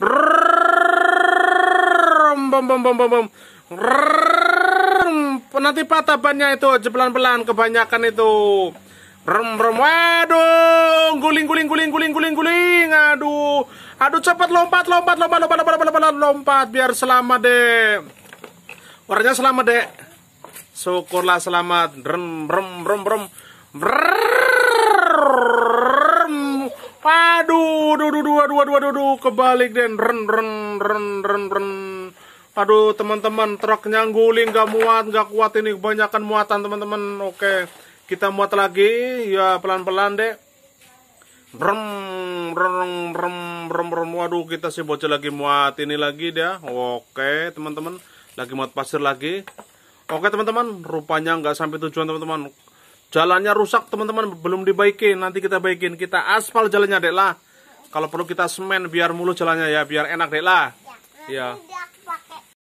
bom bom bom bom bom nanti patah bannya itu aja pelan-pelan kebanyakan itu Brem brem waduh guling guling guling guling guling guling aduh aduh cepat lompat lompat lompat lompat lompat lompat lompat, lompat. biar selamat deh warnanya selamat deh syukurlah selamat brem brem brem brem brem Aduh, aduh, aduh, aduh, aduh, aduh, aduh, kebalik dan ren, ren, ren, ren, ren. Aduh, teman-teman, truknya guling, gak muat, gak kuat ini kebanyakan muatan teman-teman. Oke, kita muat lagi, ya pelan-pelan deh. rem rem rem rem brem. Waduh, kita sih bocil lagi muat ini lagi dia. Oke, teman-teman, lagi muat pasir lagi. Oke, teman-teman, rupanya nggak sampai tujuan teman-teman. Jalannya rusak teman-teman belum dibaikin, nanti kita baikin. Kita aspal jalannya Dek lah. Kalau perlu kita semen biar mulus jalannya ya, biar enak Dek lah. Ya. ya.